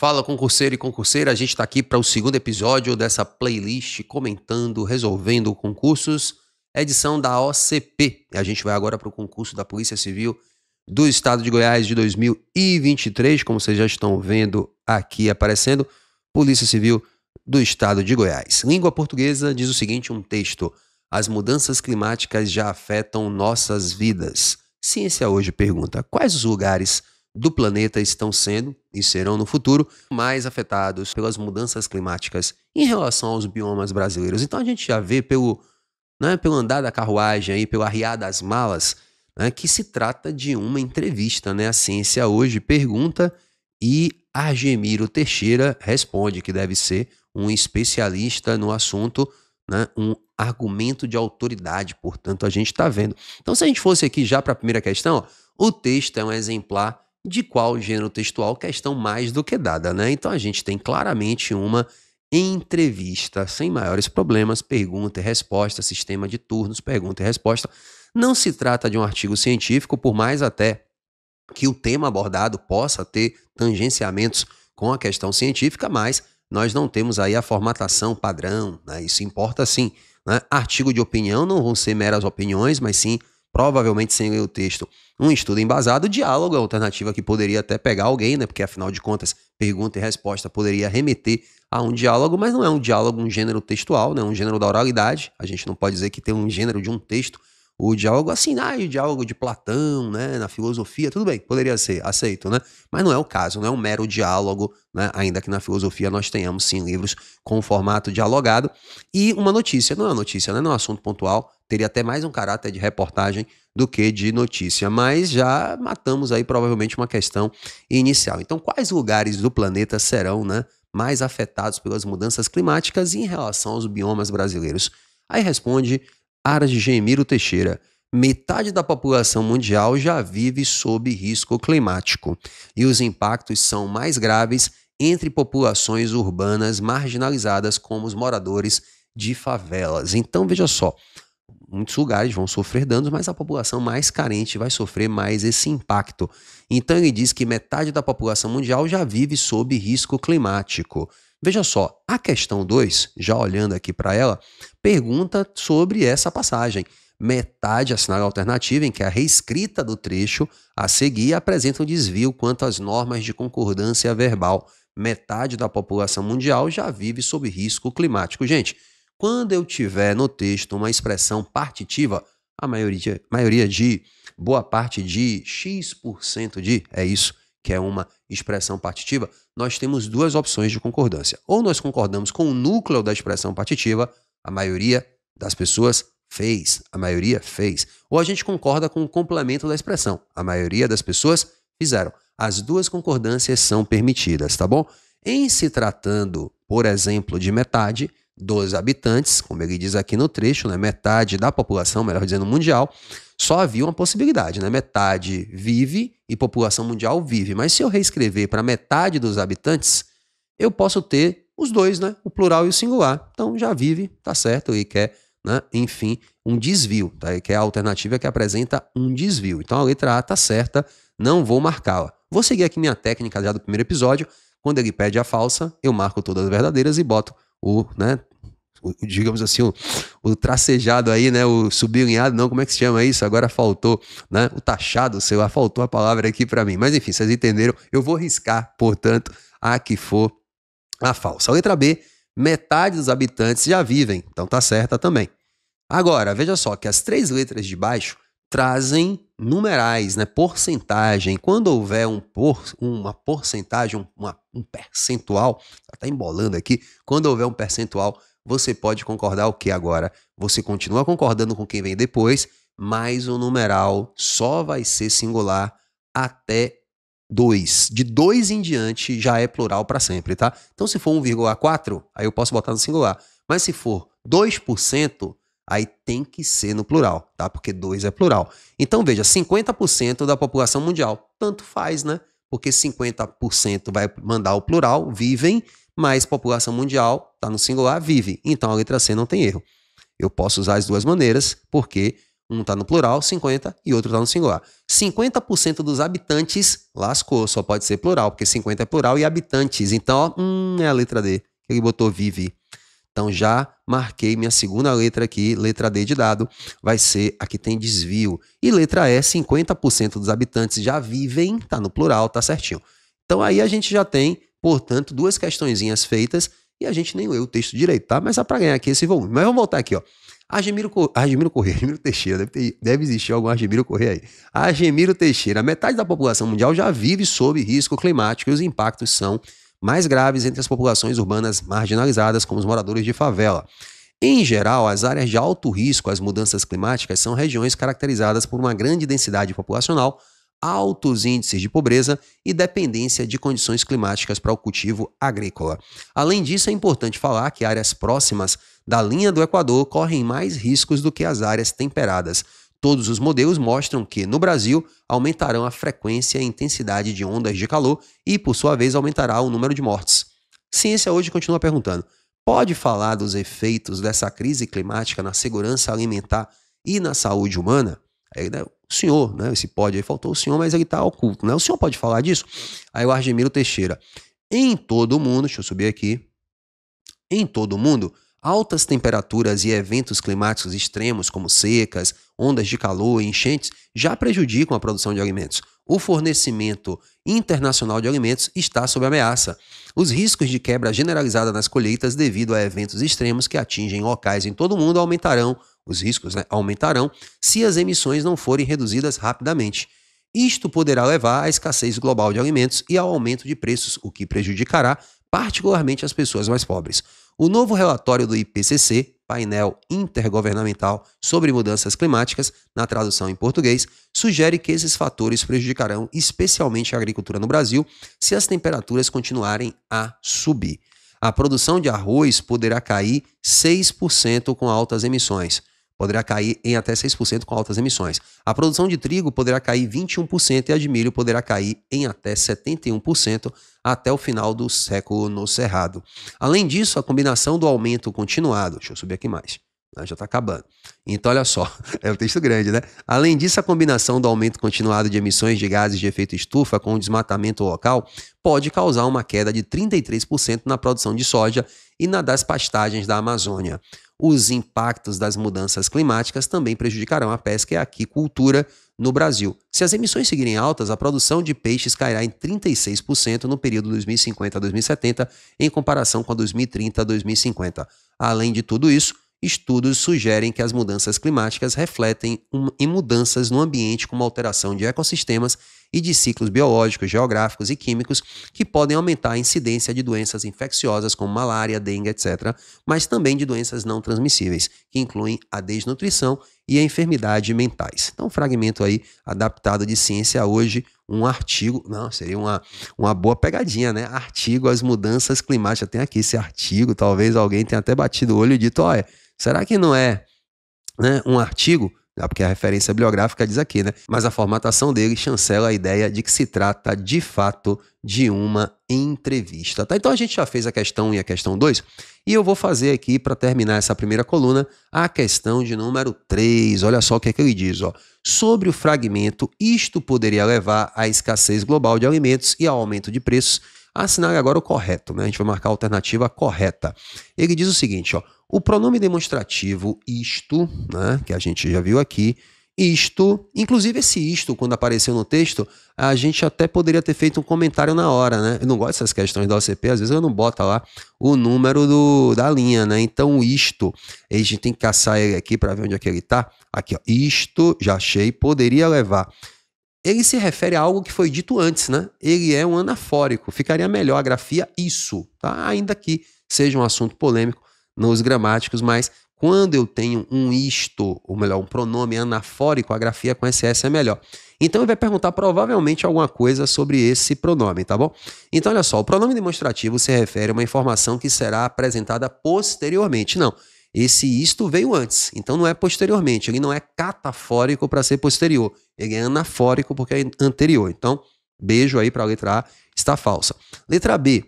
Fala concurseiro e concurseira, a gente está aqui para o segundo episódio dessa playlist comentando, resolvendo concursos, edição da OCP. E a gente vai agora para o concurso da Polícia Civil do Estado de Goiás de 2023, como vocês já estão vendo aqui aparecendo, Polícia Civil do Estado de Goiás. Língua portuguesa diz o seguinte: um texto. As mudanças climáticas já afetam nossas vidas. Ciência hoje pergunta: quais os lugares do planeta estão sendo e serão no futuro mais afetados pelas mudanças climáticas em relação aos biomas brasileiros. Então a gente já vê pelo, né, pelo andar da carruagem aí, pelo arriar das malas, né, que se trata de uma entrevista, né? A Ciência Hoje pergunta e Argemiro Teixeira responde que deve ser um especialista no assunto, né, um argumento de autoridade, portanto a gente está vendo. Então se a gente fosse aqui já para a primeira questão, ó, o texto é um exemplar de qual gênero textual, questão mais do que dada, né? Então a gente tem claramente uma entrevista sem maiores problemas, pergunta e resposta, sistema de turnos, pergunta e resposta. Não se trata de um artigo científico, por mais até que o tema abordado possa ter tangenciamentos com a questão científica, mas nós não temos aí a formatação padrão, né? isso importa sim. Né? Artigo de opinião não vão ser meras opiniões, mas sim provavelmente sem ler o texto. Um estudo embasado, diálogo, é a alternativa que poderia até pegar alguém, né? Porque afinal de contas, pergunta e resposta poderia remeter a um diálogo, mas não é um diálogo, um gênero textual, né? Um gênero da oralidade. A gente não pode dizer que tem um gênero de um texto. O diálogo assim, ah, o diálogo de Platão, né, na filosofia, tudo bem, poderia ser, aceito, né? Mas não é o caso, não é um mero diálogo, né? Ainda que na filosofia nós tenhamos sim livros com formato dialogado. E uma notícia, não é uma notícia, né? não é um assunto pontual, teria até mais um caráter de reportagem do que de notícia, mas já matamos aí provavelmente uma questão inicial. Então, quais lugares do planeta serão né, mais afetados pelas mudanças climáticas em relação aos biomas brasileiros? Aí responde Aras de Gemiro Teixeira. Metade da população mundial já vive sob risco climático e os impactos são mais graves entre populações urbanas marginalizadas, como os moradores de favelas. Então, veja só, muitos lugares vão sofrer danos, mas a população mais carente vai sofrer mais esse impacto. Então ele diz que metade da população mundial já vive sob risco climático. Veja só, a questão 2, já olhando aqui para ela, pergunta sobre essa passagem. Metade assinala a alternativa, em que a reescrita do trecho a seguir apresenta um desvio quanto às normas de concordância verbal. Metade da população mundial já vive sob risco climático. Gente, quando eu tiver no texto uma expressão partitiva, a maioria, maioria de, boa parte de, X% por cento de, é isso que é uma expressão partitiva, nós temos duas opções de concordância. Ou nós concordamos com o núcleo da expressão partitiva, a maioria das pessoas fez, a maioria fez. Ou a gente concorda com o complemento da expressão, a maioria das pessoas fizeram. As duas concordâncias são permitidas, tá bom? Em se tratando, por exemplo, de metade, dos habitantes, como ele diz aqui no trecho, né, metade da população, melhor dizendo, mundial, só havia uma possibilidade, né? Metade vive e população mundial vive. Mas se eu reescrever para metade dos habitantes, eu posso ter os dois, né? O plural e o singular. Então já vive, tá certo, E quer, né? enfim, um desvio, tá? Ele quer a alternativa que apresenta um desvio. Então a letra A tá certa, não vou marcá-la. Vou seguir aqui minha técnica já do primeiro episódio. Quando ele pede a falsa, eu marco todas as verdadeiras e boto o, né, digamos assim, o, o, tracejado aí, né? O sublinhado, não, como é que se chama isso? Agora faltou, né? O taxado, sei lá, ah, faltou a palavra aqui para mim. Mas enfim, vocês entenderam. Eu vou riscar, portanto, a que for a falsa. A letra B, metade dos habitantes já vivem, então tá certa também. Agora, veja só que as três letras de baixo trazem numerais, né? Porcentagem. Quando houver um por, uma porcentagem, uma, um percentual, tá embolando aqui, quando houver um percentual você pode concordar o que agora? Você continua concordando com quem vem depois, mas o numeral só vai ser singular até 2. De 2 em diante já é plural para sempre, tá? Então se for 1,4, aí eu posso botar no singular. Mas se for 2%, aí tem que ser no plural, tá? Porque 2 é plural. Então veja, 50% da população mundial, tanto faz, né? Porque 50% vai mandar o plural, vivem, mas população mundial está no singular, vive. Então a letra C não tem erro. Eu posso usar as duas maneiras, porque um está no plural, 50, e outro está no singular. 50% dos habitantes, lascou, só pode ser plural, porque 50 é plural e habitantes. Então, ó, hum, é a letra D. Ele botou vive. Então já marquei minha segunda letra aqui, letra D de dado, vai ser a que tem desvio. E letra E, 50% dos habitantes já vivem, tá no plural, tá certinho. Então aí a gente já tem Portanto, duas questõezinhas feitas e a gente nem leu o texto direito, tá? Mas é para ganhar aqui esse volume. Mas vamos voltar aqui, ó. Agemiro Co... Argemiro Correia, Argemiro Teixeira, deve, ter... deve existir algum Argemiro Correia aí. Argemiro Teixeira, metade da população mundial já vive sob risco climático e os impactos são mais graves entre as populações urbanas marginalizadas, como os moradores de favela. Em geral, as áreas de alto risco às mudanças climáticas são regiões caracterizadas por uma grande densidade populacional, altos índices de pobreza e dependência de condições climáticas para o cultivo agrícola. Além disso, é importante falar que áreas próximas da linha do Equador correm mais riscos do que as áreas temperadas. Todos os modelos mostram que, no Brasil, aumentarão a frequência e intensidade de ondas de calor e, por sua vez, aumentará o número de mortes. Ciência hoje continua perguntando: pode falar dos efeitos dessa crise climática na segurança alimentar e na saúde humana? Aí, né, o senhor, né? Esse pode aí faltou o senhor, mas ele está oculto, né? O senhor pode falar disso? Aí o Argemiro Teixeira. Em todo o mundo, deixa eu subir aqui. Em todo o mundo, altas temperaturas e eventos climáticos extremos, como secas, ondas de calor e enchentes, já prejudicam a produção de alimentos. O fornecimento internacional de alimentos está sob ameaça. Os riscos de quebra generalizada nas colheitas devido a eventos extremos que atingem locais em todo o mundo aumentarão os riscos né, aumentarão se as emissões não forem reduzidas rapidamente. Isto poderá levar à escassez global de alimentos e ao aumento de preços, o que prejudicará particularmente as pessoas mais pobres. O novo relatório do IPCC, painel intergovernamental sobre mudanças climáticas, na tradução em português, sugere que esses fatores prejudicarão especialmente a agricultura no Brasil se as temperaturas continuarem a subir. A produção de arroz poderá cair 6% com altas emissões poderá cair em até 6% com altas emissões. A produção de trigo poderá cair 21% e a de milho poderá cair em até 71% até o final do século no Cerrado. Além disso, a combinação do aumento continuado, deixa eu subir aqui mais, né, já está acabando. Então, olha só, é um texto grande, né? Além disso, a combinação do aumento continuado de emissões de gases de efeito estufa com o desmatamento local pode causar uma queda de 33% na produção de soja e na das pastagens da Amazônia os impactos das mudanças climáticas também prejudicarão a pesca e a aquicultura no Brasil. Se as emissões seguirem altas, a produção de peixes cairá em 36% no período 2050 a 2070, em comparação com a 2030 a 2050. Além de tudo isso, estudos sugerem que as mudanças climáticas refletem em mudanças no ambiente, como alteração de ecossistemas e de ciclos biológicos, geográficos e químicos, que podem aumentar a incidência de doenças infecciosas como malária, dengue, etc., mas também de doenças não transmissíveis, que incluem a desnutrição e a enfermidade mentais. Então, um fragmento aí adaptado de Ciência Hoje, um artigo, não, seria uma, uma boa pegadinha, né? Artigo As Mudanças Climáticas. Tem aqui esse artigo, talvez alguém tenha até batido o olho e dito, ó, Será que não é né, um artigo? Ah, porque a referência bibliográfica diz aqui, né? Mas a formatação dele chancela a ideia de que se trata de fato de uma entrevista. Tá? Então a gente já fez a questão 1 e a questão 2, e eu vou fazer aqui para terminar essa primeira coluna a questão de número 3. Olha só o que, é que ele diz, ó. Sobre o fragmento, isto poderia levar à escassez global de alimentos e ao aumento de preços. Assinale agora o correto, né? A gente vai marcar a alternativa correta. Ele diz o seguinte, ó: o pronome demonstrativo isto, né, que a gente já viu aqui, isto, inclusive esse isto, quando apareceu no texto, a gente até poderia ter feito um comentário na hora, né? Eu não gosto dessas questões da OCP, às vezes eu não boto lá o número do, da linha, né? Então, isto, a gente tem que caçar ele aqui para ver onde é que ele está. Aqui, ó, isto, já achei, poderia levar. Ele se refere a algo que foi dito antes, né? Ele é um anafórico, ficaria melhor a grafia isso, tá? Ainda que seja um assunto polêmico, nos gramáticos, mas quando eu tenho um isto, ou melhor, um pronome anafórico, a grafia com SS é melhor. Então ele vai perguntar provavelmente alguma coisa sobre esse pronome, tá bom? Então olha só, o pronome demonstrativo se refere a uma informação que será apresentada posteriormente. Não, esse isto veio antes, então não é posteriormente, ele não é catafórico para ser posterior, ele é anafórico porque é anterior. Então, beijo aí para a letra A, está falsa. Letra B,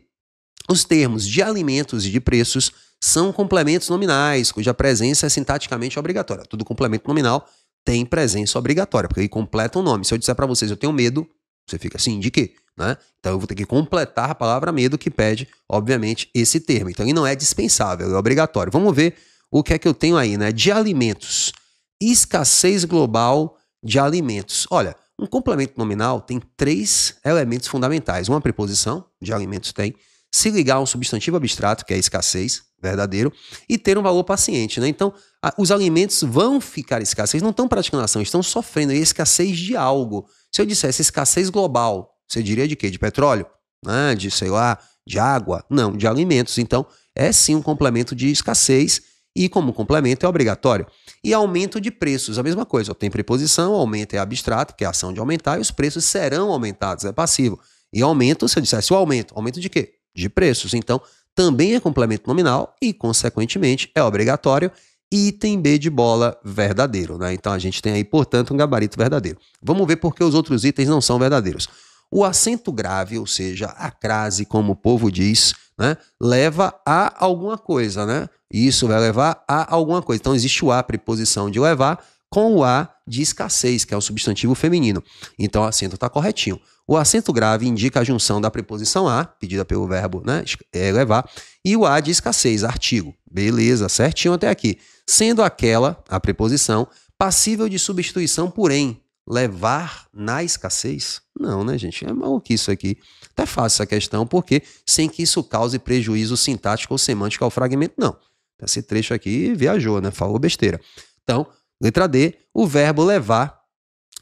os termos de alimentos e de preços são complementos nominais, cuja presença é sintaticamente obrigatória. Todo complemento nominal tem presença obrigatória, porque ele completa o um nome. Se eu disser para vocês eu tenho medo, você fica assim, de quê? Né? Então eu vou ter que completar a palavra medo, que pede, obviamente, esse termo. Então ele não é dispensável, é obrigatório. Vamos ver o que é que eu tenho aí, né? De alimentos. Escassez global de alimentos. Olha, um complemento nominal tem três elementos fundamentais. Uma preposição, de alimentos tem. Se ligar a um substantivo abstrato, que é escassez, verdadeiro e ter um valor paciente. Né? Então, a, os alimentos vão ficar escassos. Eles não estão praticando ação, estão sofrendo escassez de algo. Se eu dissesse escassez global, você diria de quê? De petróleo? Ah, de, sei lá, de água? Não, de alimentos. Então, é sim um complemento de escassez e, como complemento, é obrigatório. E aumento de preços, a mesma coisa. Tem preposição, aumento é abstrato, que é a ação de aumentar, e os preços serão aumentados, é passivo. E aumento, se eu dissesse o aumento, aumento de quê? De preços. Então, também é complemento nominal e, consequentemente, é obrigatório. Item B de bola verdadeiro, né? Então a gente tem aí, portanto, um gabarito verdadeiro. Vamos ver por que os outros itens não são verdadeiros. O acento grave, ou seja, a crase, como o povo diz, né, leva a alguma coisa, né? Isso vai levar a alguma coisa. Então existe o a preposição de levar com o A de escassez, que é o substantivo feminino. Então o acento está corretinho. O acento grave indica a junção da preposição a, pedida pelo verbo né, levar e o a de escassez, artigo. Beleza, certinho até aqui. Sendo aquela, a preposição, passível de substituição por em. Levar na escassez? Não, né, gente? É mal que isso aqui. Até tá fácil essa questão, porque sem que isso cause prejuízo sintático ou semântico ao fragmento, não. Esse trecho aqui viajou, né? Falou besteira. Então, Letra D, o verbo levar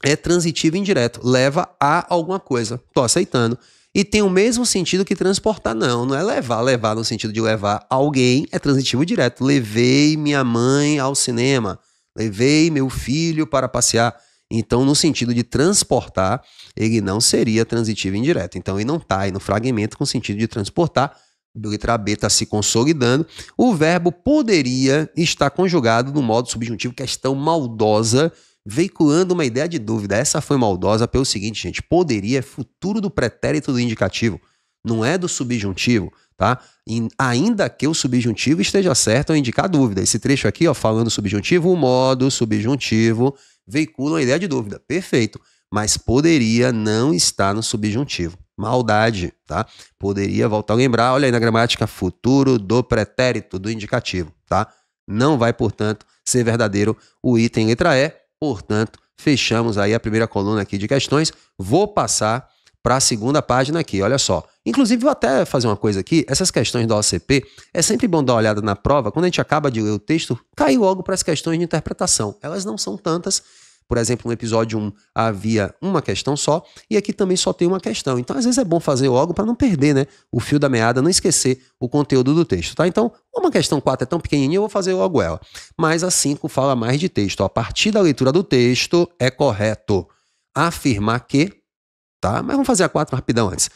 é transitivo indireto, leva a alguma coisa. Estou aceitando. E tem o mesmo sentido que transportar, não. Não é levar, levar no sentido de levar alguém, é transitivo direto. Levei minha mãe ao cinema, levei meu filho para passear. Então, no sentido de transportar, ele não seria transitivo indireto. Então, ele não está aí no fragmento com sentido de transportar, letra B está se consolidando, o verbo poderia estar conjugado no modo subjuntivo, questão maldosa, veiculando uma ideia de dúvida. Essa foi maldosa pelo seguinte, gente: poderia é futuro do pretérito do indicativo, não é do subjuntivo, tá? E ainda que o subjuntivo esteja certo ao indicar dúvida. Esse trecho aqui, ó, falando subjuntivo, o modo subjuntivo veicula uma ideia de dúvida. Perfeito. Mas poderia não estar no subjuntivo maldade, tá? Poderia voltar a lembrar, olha aí na gramática, futuro do pretérito, do indicativo, tá? Não vai, portanto, ser verdadeiro o item letra E, portanto, fechamos aí a primeira coluna aqui de questões. Vou passar para a segunda página aqui, olha só. Inclusive, vou até fazer uma coisa aqui, essas questões da OCP, é sempre bom dar uma olhada na prova, quando a gente acaba de ler o texto, cai logo para as questões de interpretação. Elas não são tantas, por exemplo, no episódio 1 havia uma questão só e aqui também só tem uma questão. Então, às vezes é bom fazer logo para não perder né, o fio da meada, não esquecer o conteúdo do texto, tá? Então, uma questão 4 é tão pequenininha, eu vou fazer logo ela. Mas a 5 fala mais de texto. A partir da leitura do texto, é correto afirmar que, tá? Mas vamos fazer a 4 rapidão antes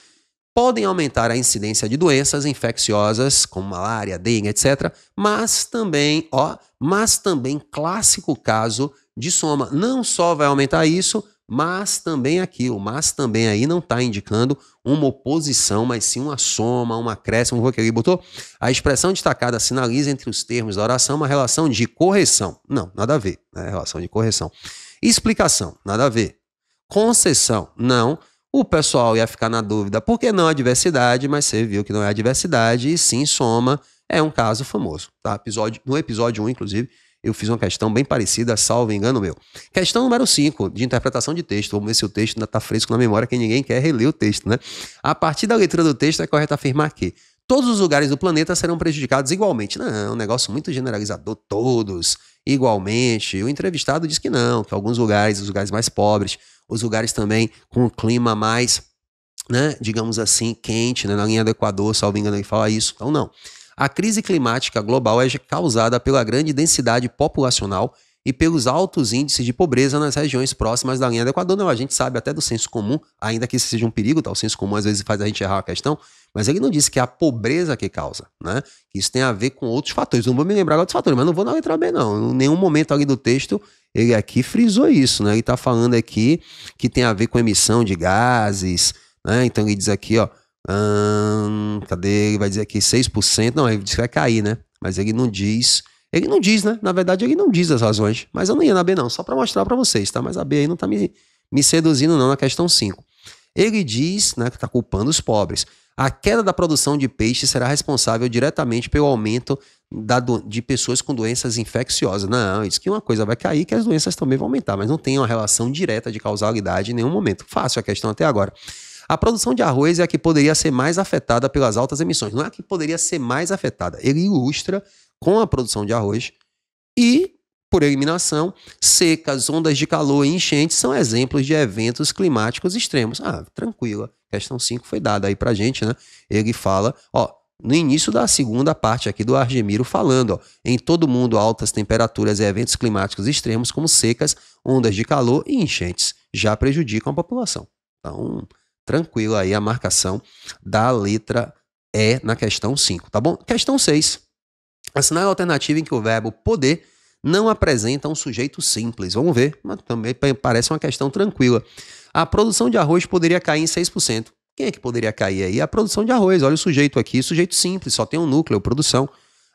podem aumentar a incidência de doenças infecciosas, como malária, dengue, etc., mas também, ó, mas também clássico caso de soma. Não só vai aumentar isso, mas também aquilo. Mas também aí não está indicando uma oposição, mas sim uma soma, uma acréscimo. o que ele botou? A expressão destacada sinaliza entre os termos da oração uma relação de correção. Não, nada a ver. Né? Relação de correção. Explicação, nada a ver. Concessão, não. O pessoal ia ficar na dúvida, por que não adversidade, Mas você viu que não é adversidade e sim soma, é um caso famoso. Tá? Episódio, no episódio 1, inclusive, eu fiz uma questão bem parecida, salvo engano meu. Questão número 5, de interpretação de texto. Vamos ver se o texto ainda está fresco na memória, que ninguém quer reler o texto, né? A partir da leitura do texto, é correto afirmar que todos os lugares do planeta serão prejudicados igualmente. Não, é um negócio muito generalizador, todos igualmente. O entrevistado diz que não, que alguns lugares, os lugares mais pobres, os lugares também com clima mais, né, digamos assim, quente, né, na linha do Equador, salvo engano, ele fala isso. Então, não. A crise climática global é causada pela grande densidade populacional e pelos altos índices de pobreza nas regiões próximas da linha do Equador. Não, a gente sabe até do senso comum, ainda que isso seja um perigo, tá? o senso comum às vezes faz a gente errar a questão, mas ele não disse que é a pobreza que causa, né? Isso tem a ver com outros fatores. Não vou me lembrar de dos fatores, mas não vou na letra B, não. Em nenhum momento ali do texto ele aqui frisou isso, né? Ele está falando aqui que tem a ver com emissão de gases, né? Então ele diz aqui, ó, Hum, cadê? Ele vai dizer aqui 6%. Não, ele diz que vai cair, né? Mas ele não diz. Ele não diz, né? Na verdade, ele não diz as razões. Mas eu não ia na B, não. Só para mostrar para vocês, tá? Mas a B aí não tá me, me seduzindo, não, na questão 5. Ele diz, né, que tá culpando os pobres. A queda da produção de peixe será responsável diretamente pelo aumento da, de pessoas com doenças infecciosas. Não, isso que uma coisa vai cair, que as doenças também vão aumentar, mas não tem uma relação direta de causalidade em nenhum momento. Fácil a questão até agora. A produção de arroz é a que poderia ser mais afetada pelas altas emissões. Não é a que poderia ser mais afetada. Ele ilustra com a produção de arroz e, por eliminação, secas, ondas de calor e enchentes são exemplos de eventos climáticos extremos. Ah, tranquila. Questão 5 foi dada aí pra gente, né? Ele fala, ó, no início da segunda parte aqui do Argemiro falando, ó, em todo mundo altas temperaturas e eventos climáticos extremos como secas, ondas de calor e enchentes já prejudicam a população. Então, tranquilo aí a marcação da letra E na questão 5, tá bom? Questão 6. Assinale a alternativa em que o verbo poder não apresenta um sujeito simples. Vamos ver, mas também parece uma questão tranquila. A produção de arroz poderia cair em 6%. Quem é que poderia cair aí? A produção de arroz. Olha o sujeito aqui, sujeito simples, só tem um núcleo, produção.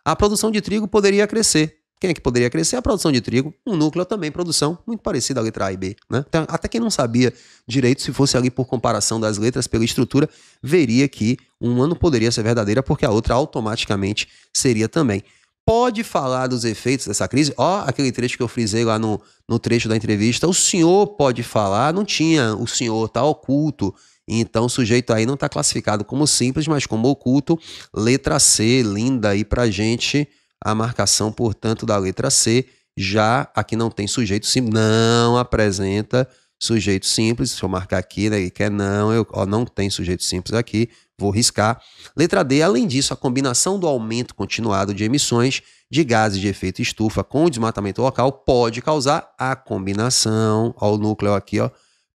A produção de trigo poderia crescer. Quem é que poderia crescer? A produção de trigo, um núcleo também, produção, muito parecida à letra A e B. Né? Então, até quem não sabia direito, se fosse ali por comparação das letras pela estrutura, veria que uma não poderia ser verdadeira, porque a outra automaticamente seria também. Pode falar dos efeitos dessa crise? Ó, aquele trecho que eu frisei lá no, no trecho da entrevista. O senhor pode falar? Não tinha. O senhor está oculto. Então, o sujeito aí não está classificado como simples, mas como oculto. Letra C, linda aí pra gente a marcação, portanto, da letra C, já aqui não tem sujeito simples, não apresenta sujeito simples. Deixa eu marcar aqui, né? Ele quer não, eu ó, não tem sujeito simples aqui, vou riscar. Letra D, além disso, a combinação do aumento continuado de emissões de gases de efeito estufa com o desmatamento local pode causar a combinação, ó, o núcleo aqui, ó,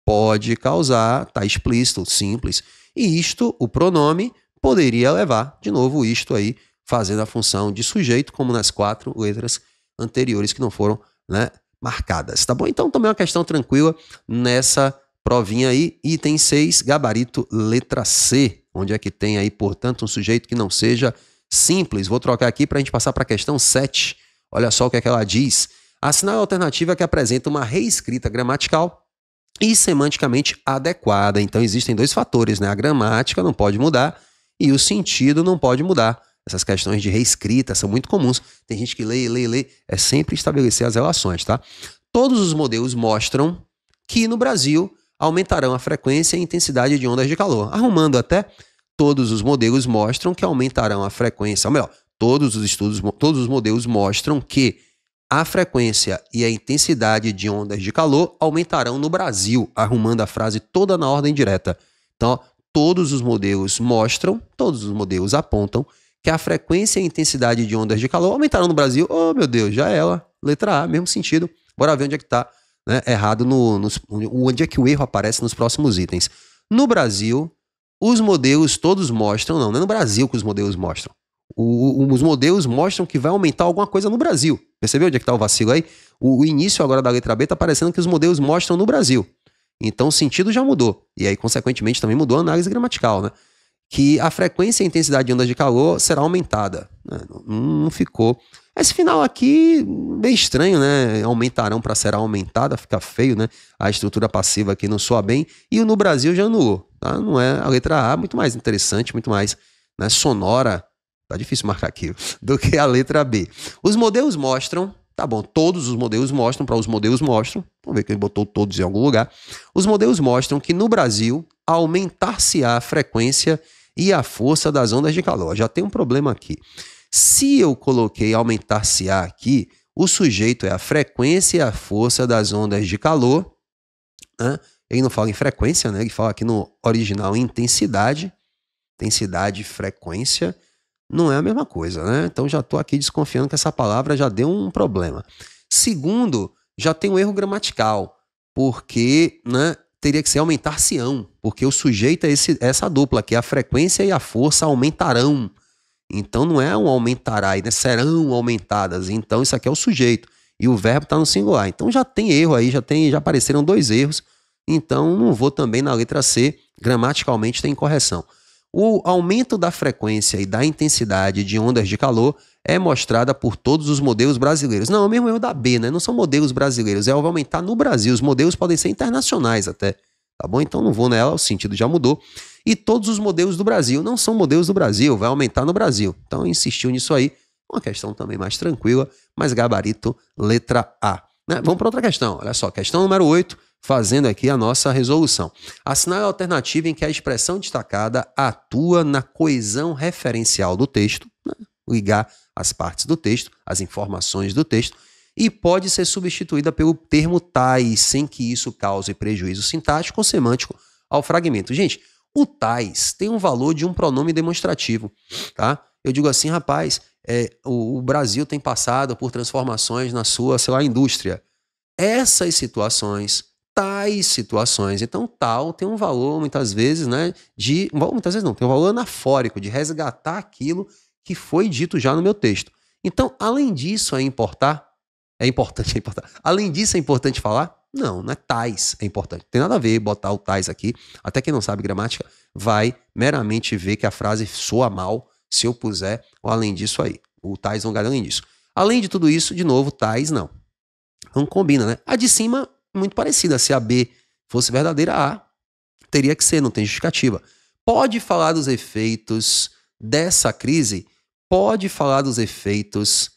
pode causar, tá explícito, simples. E isto, o pronome, poderia levar, de novo, isto aí, fazendo a função de sujeito, como nas quatro letras anteriores que não foram né, marcadas, tá bom? Então também é uma questão tranquila nessa provinha aí, item 6, gabarito letra C, onde é que tem aí, portanto, um sujeito que não seja simples. Vou trocar aqui para a gente passar para a questão 7. Olha só o que, é que ela diz. assinal a é alternativa que apresenta uma reescrita gramatical e semanticamente adequada. Então existem dois fatores, né? A gramática não pode mudar e o sentido não pode mudar. Essas questões de reescrita são muito comuns. Tem gente que lê, lê, lê. É sempre estabelecer as relações, tá? Todos os modelos mostram que no Brasil aumentarão a frequência e intensidade de ondas de calor. Arrumando até, todos os modelos mostram que aumentarão a frequência, ou melhor, todos os estudos, todos os modelos mostram que a frequência e a intensidade de ondas de calor aumentarão no Brasil, arrumando a frase toda na ordem direta. Então, ó, todos os modelos mostram, todos os modelos apontam que a frequência e a intensidade de ondas de calor aumentaram no Brasil. Oh, meu Deus, já é ela. Letra A, mesmo sentido. Bora ver onde é que está né, errado, no, onde é que o erro aparece nos próximos itens. No Brasil, os modelos todos mostram, não, não é no Brasil que os modelos mostram. O, o, os modelos mostram que vai aumentar alguma coisa no Brasil. Percebeu onde é que está o vacilo aí? O, o início agora da letra B está parecendo que os modelos mostram no Brasil. Então o sentido já mudou. E aí, consequentemente, também mudou a análise gramatical, né? que a frequência e a intensidade de ondas de calor será aumentada. Né? Não ficou. Esse final aqui, bem estranho, né? Aumentarão para será aumentada, fica feio, né? A estrutura passiva aqui não soa bem. E o no Brasil já anulou, tá? Não é a letra A, muito mais interessante, muito mais né, sonora. Tá difícil marcar aqui, do que a letra B. Os modelos mostram, tá bom, todos os modelos mostram, para os modelos mostram, vamos ver quem botou todos em algum lugar. Os modelos mostram que no Brasil aumentar-se á a frequência e a força das ondas de calor. Já tem um problema aqui. Se eu coloquei aumentar-se-á aqui, o sujeito é a frequência e a força das ondas de calor. Né? Ele não fala em frequência, né? ele fala aqui no original intensidade. Intensidade, frequência, não é a mesma coisa, né? Então já estou aqui desconfiando que essa palavra já deu um problema. Segundo, já tem um erro gramatical, porque né, teria que ser aumentar-se-ão, porque o sujeito é esse, essa dupla que a frequência e a força aumentarão. Então não é um aumentará, né? serão aumentadas. Então isso aqui é o sujeito e o verbo está no singular. Então já tem erro aí, já tem, já apareceram dois erros. Então não vou também na letra C, gramaticalmente tem correção. O aumento da frequência e da intensidade de ondas de calor é mostrada por todos os modelos brasileiros. Não, é o mesmo erro da B, né? Não são modelos brasileiros, é o aumentar no Brasil. Os modelos podem ser internacionais até, tá bom? Então não vou nela, o sentido já mudou. E todos os modelos do Brasil não são modelos do Brasil, vai aumentar no Brasil. Então insistiu nisso aí. Uma questão também mais tranquila, mas gabarito letra A. Né? Vamos para outra questão. Olha só, questão número 8 fazendo aqui a nossa resolução. Assinale a alternativa em que a expressão destacada atua na coesão referencial do texto, né? ligar as partes do texto, as informações do texto, e pode ser substituída pelo termo tais, sem que isso cause prejuízo sintático ou semântico ao fragmento. Gente, o tais tem um valor de um pronome demonstrativo, tá? Eu digo assim, rapaz, é, o, o Brasil tem passado por transformações na sua, sei lá, indústria. Essas situações tais situações. Então, tal tem um valor, muitas vezes, né? De. Muitas vezes não, tem um valor anafórico, de resgatar aquilo que foi dito já no meu texto. Então, além disso, é importar. É importante, é importante. Além disso, é importante falar? Não, não é tais, é importante. Tem nada a ver botar o tais aqui. Até quem não sabe gramática vai meramente ver que a frase soa mal se eu puser além disso aí. O tais não ganha além disso. Além de tudo isso, de novo, tais não. Não combina, né? A de cima muito parecida. Se a B fosse verdadeira, a A teria que ser, não tem justificativa. Pode falar dos efeitos dessa crise? Pode falar dos efeitos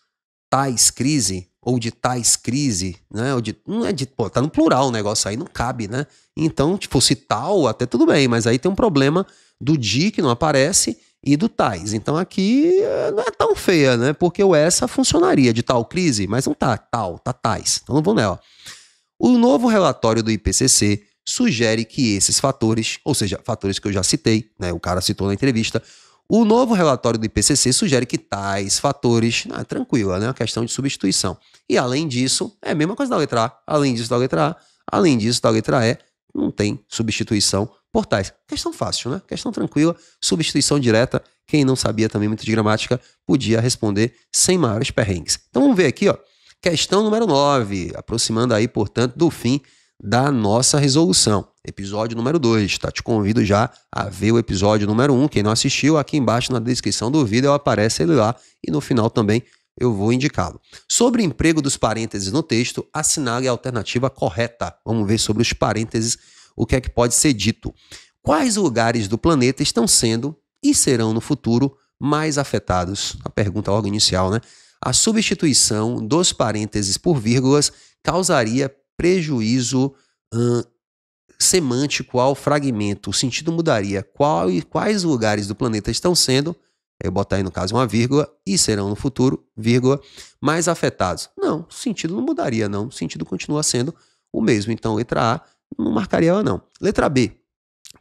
tais crise ou de tais crise, né? Ou de, não é de, pô, tá no plural o negócio aí, não cabe, né? Então, tipo, se tal, até tudo bem, mas aí tem um problema do de que não aparece e do tais. Então aqui eh, não é tão feia, né? Porque o essa funcionaria de tal crise, mas não tá tal, tá tais. Então não vou nela. O novo relatório do IPCC sugere que esses fatores, ou seja, fatores que eu já citei, né, o cara citou na entrevista, o novo relatório do IPCC sugere que tais fatores, ah, tranquila, né, é uma questão de substituição. E além disso, é a mesma coisa da letra A, além disso da letra A, além disso da letra E, não tem substituição por tais. Questão fácil, né? Questão tranquila, substituição direta. Quem não sabia também muito de gramática podia responder sem maiores perrengues. Então vamos ver aqui, ó. Questão número 9, aproximando aí, portanto, do fim da nossa resolução. Episódio número 2, tá? Te convido já a ver o episódio número 1. Um. Quem não assistiu, aqui embaixo na descrição do vídeo aparece ele lá e no final também eu vou indicá-lo. Sobre o emprego dos parênteses no texto, assinale a alternativa correta. Vamos ver sobre os parênteses o que é que pode ser dito. Quais lugares do planeta estão sendo e serão no futuro mais afetados? A pergunta logo inicial, né? a substituição dos parênteses por vírgulas causaria prejuízo hum, semântico ao fragmento. O sentido mudaria qual e quais lugares do planeta estão sendo, eu botar aí no caso uma vírgula, e serão no futuro, vírgula, mais afetados. Não, o sentido não mudaria, não. O sentido continua sendo o mesmo. Então, letra A não marcaria ela, não. Letra B.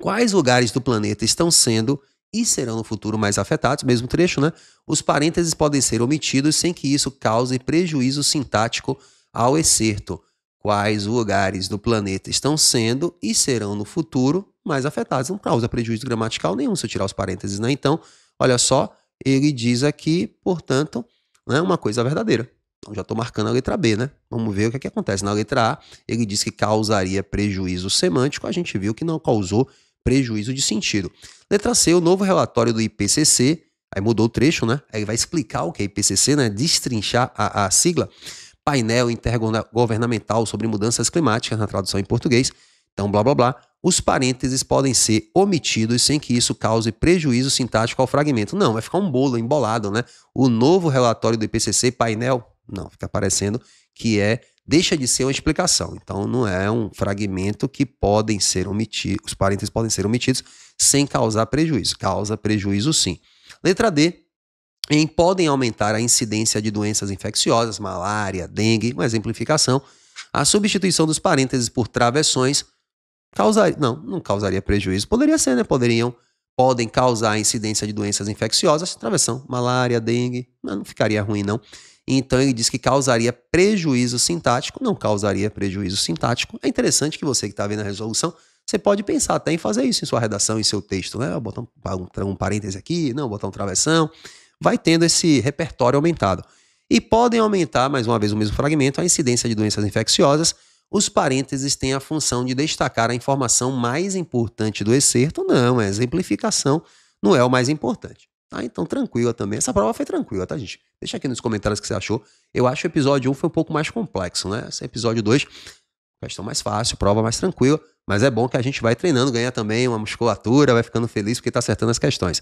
Quais lugares do planeta estão sendo e serão no futuro mais afetados, mesmo trecho, né? Os parênteses podem ser omitidos sem que isso cause prejuízo sintático ao excerto. Quais lugares do planeta estão sendo e serão no futuro mais afetados? Não causa prejuízo gramatical nenhum se eu tirar os parênteses, né? Então, olha só, ele diz aqui, portanto, né, uma coisa verdadeira. Então, já estou marcando a letra B, né? Vamos ver o que, é que acontece. Na letra A, ele diz que causaria prejuízo semântico, a gente viu que não causou prejuízo de sentido. Letra C, o novo relatório do IPCC, aí mudou o trecho, né? Aí vai explicar o que é IPCC, né? Destrinchar a, a sigla. Painel intergovernamental sobre mudanças climáticas, na tradução em português. Então, blá blá blá. Os parênteses podem ser omitidos sem que isso cause prejuízo sintático ao fragmento. Não, vai ficar um bolo embolado, né? O novo relatório do IPCC, painel, não, fica aparecendo que é deixa de ser uma explicação. Então, não é um fragmento que podem ser omitidos, os parênteses podem ser omitidos sem causar prejuízo. Causa prejuízo sim. Letra D, em podem aumentar a incidência de doenças infecciosas, malária, dengue, uma exemplificação. A substituição dos parênteses por travessões causaria, não, não causaria prejuízo. Poderia ser, né? Poderiam, podem causar a incidência de doenças infecciosas, travessão, malária, dengue, não ficaria ruim não. Então ele diz que causaria prejuízo sintático, não causaria prejuízo sintático. É interessante que você que está vendo a resolução, você pode pensar até em fazer isso em sua redação, em seu texto, né? Botar um, ah, um, um parêntese aqui, não, botar um travessão. Vai tendo esse repertório aumentado. E podem aumentar, mais uma vez, o mesmo fragmento, a incidência de doenças infecciosas. Os parênteses têm a função de destacar a informação mais importante do excerto, não, a é exemplificação não é o mais importante. Ah, então tranquila também. Essa prova foi tranquila, tá, gente? Deixa aqui nos comentários o que você achou. Eu acho que o episódio 1 foi um pouco mais complexo, né? Esse é episódio 2, questão mais fácil, prova mais tranquila. Mas é bom que a gente vai treinando, ganha também uma musculatura, vai ficando feliz porque tá acertando as questões.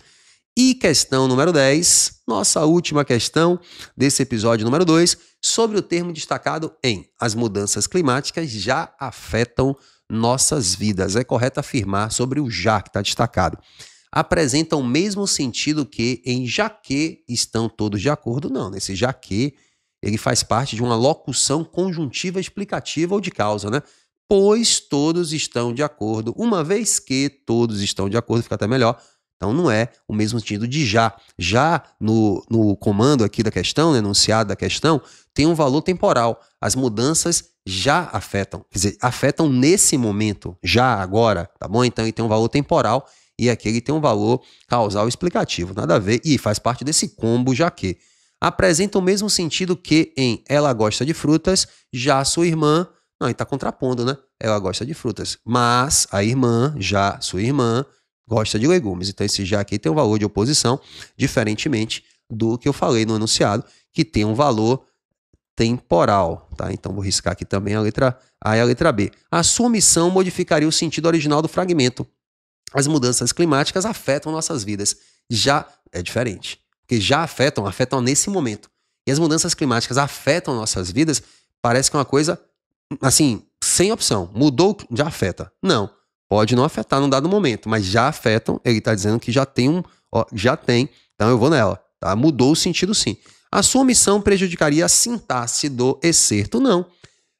E questão número 10, nossa última questão desse episódio número 2, sobre o termo destacado em as mudanças climáticas já afetam nossas vidas. É correto afirmar sobre o já que está destacado apresentam o mesmo sentido que em já que estão todos de acordo. Não, nesse já que ele faz parte de uma locução conjuntiva explicativa ou de causa, né? Pois todos estão de acordo, uma vez que todos estão de acordo, fica até melhor. Então não é o mesmo sentido de já. Já no, no comando aqui da questão, no enunciado da questão, tem um valor temporal. As mudanças já afetam, quer dizer, afetam nesse momento, já agora, tá bom? Então ele tem um valor temporal e aqui ele tem um valor causal explicativo, nada a ver, e faz parte desse combo já que apresenta o mesmo sentido que em ela gosta de frutas, já sua irmã, não, ele está contrapondo, né? Ela gosta de frutas, mas a irmã, já sua irmã, gosta de legumes. Então esse já aqui tem um valor de oposição, diferentemente do que eu falei no enunciado, que tem um valor temporal, tá? Então vou riscar aqui também a letra A e a letra B. A sua missão modificaria o sentido original do fragmento as mudanças climáticas afetam nossas vidas. Já é diferente. Porque já afetam, afetam nesse momento. E as mudanças climáticas afetam nossas vidas, parece que é uma coisa, assim, sem opção. Mudou, já afeta. Não. Pode não afetar num dado momento, mas já afetam. Ele está dizendo que já tem um. Ó, já tem. Então eu vou nela. Tá? Mudou o sentido, sim. A sua omissão prejudicaria a sintaxe do excerto? Não.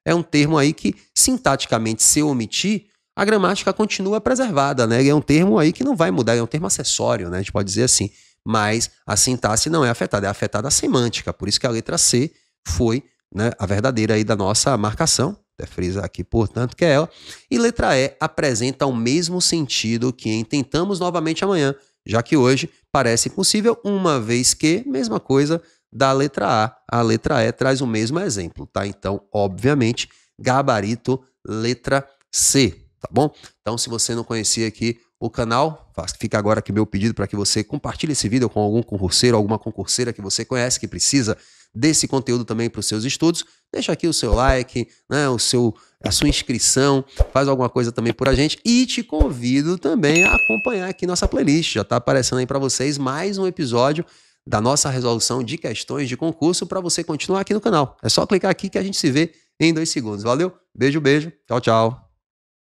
É um termo aí que, sintaticamente, se eu omitir, a gramática continua preservada, né? É um termo aí que não vai mudar, é um termo acessório, né? A gente pode dizer assim. Mas a sintaxe não é afetada, é afetada a semântica. Por isso que a letra C foi né, a verdadeira aí da nossa marcação. Até frisa aqui, portanto, que é ela. E letra E apresenta o mesmo sentido que em tentamos novamente amanhã, já que hoje parece impossível, uma vez que, mesma coisa da letra A. A letra E traz o mesmo exemplo, tá? Então, obviamente, gabarito, letra C tá bom? Então, se você não conhecia aqui o canal, fica agora aqui meu pedido para que você compartilhe esse vídeo com algum concurseiro, alguma concurseira que você conhece que precisa desse conteúdo também para os seus estudos. Deixa aqui o seu like, né, o seu, a sua inscrição, faz alguma coisa também por a gente e te convido também a acompanhar aqui nossa playlist. Já está aparecendo aí para vocês mais um episódio da nossa resolução de questões de concurso para você continuar aqui no canal. É só clicar aqui que a gente se vê em dois segundos. Valeu, beijo, beijo, tchau, tchau.